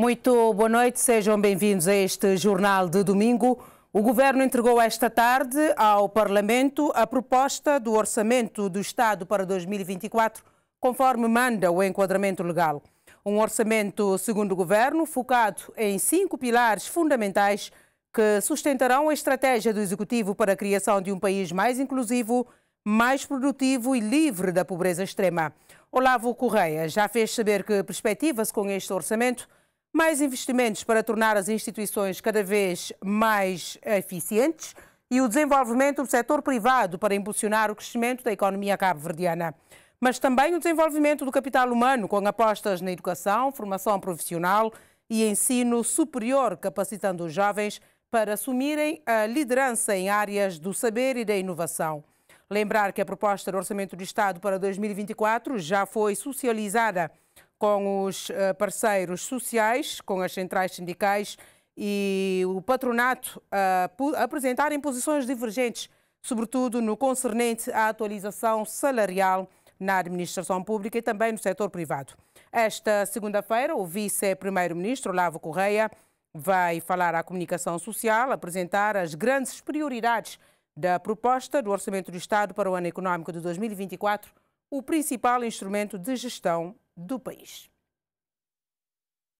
Muito boa noite, sejam bem-vindos a este jornal de domingo. O Governo entregou esta tarde ao Parlamento a proposta do Orçamento do Estado para 2024, conforme manda o enquadramento legal. Um orçamento, segundo o Governo, focado em cinco pilares fundamentais que sustentarão a estratégia do Executivo para a criação de um país mais inclusivo, mais produtivo e livre da pobreza extrema. Olavo Correia já fez saber que perspectiva-se com este orçamento mais investimentos para tornar as instituições cada vez mais eficientes e o desenvolvimento do setor privado para impulsionar o crescimento da economia cabo-verdiana. Mas também o desenvolvimento do capital humano, com apostas na educação, formação profissional e ensino superior, capacitando os jovens para assumirem a liderança em áreas do saber e da inovação. Lembrar que a proposta do Orçamento do Estado para 2024 já foi socializada com os eh, parceiros sociais, com as centrais sindicais e o patronato a apresentarem posições divergentes, sobretudo no concernente à atualização salarial na administração pública e também no setor privado. Esta segunda-feira, o vice-primeiro-ministro Lavo Correia vai falar à comunicação social, apresentar as grandes prioridades da proposta do Orçamento do Estado para o ano econômico de 2024, o principal instrumento de gestão do país.